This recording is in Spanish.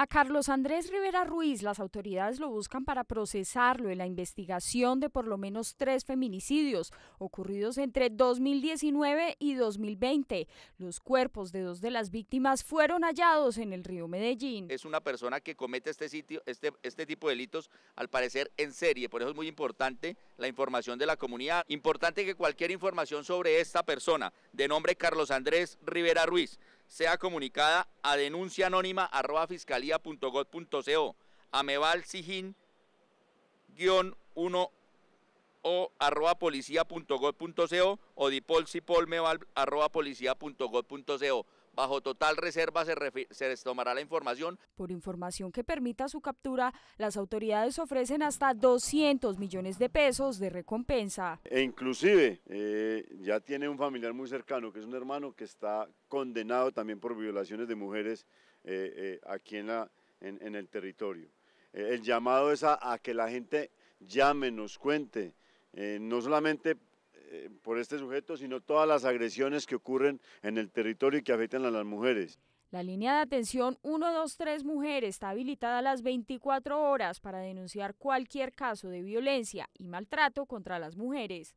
A Carlos Andrés Rivera Ruiz las autoridades lo buscan para procesarlo en la investigación de por lo menos tres feminicidios ocurridos entre 2019 y 2020. Los cuerpos de dos de las víctimas fueron hallados en el río Medellín. Es una persona que comete este, este, este, tipo de delitos al parecer en serie, por eso es muy importante la información de la comunidad. Importante que cualquier información sobre esta persona de nombre Carlos Andrés Rivera Ruiz sea comunicada a denuncia anónima arroba fiscalía.gov.co, ameval sijin guión 1 o arroba policía.gov.co o dipol arroba Bajo total reserva se, les tomará la información. Por información que permita su captura, las autoridades ofrecen hasta 200 millones de pesos de recompensa. E inclusive eh, ya tiene un familiar muy cercano, que es un hermano que está condenado también por violaciones de mujeres eh, eh, aquí en, el territorio. el llamado es a, a que la gente llame, nos cuente, no solamente eh, por este sujeto, sino todas las agresiones que ocurren en el territorio y que afectan a las mujeres. La línea de atención 123 Mujeres está habilitada a las 24 horas para denunciar cualquier caso de violencia y maltrato contra las mujeres.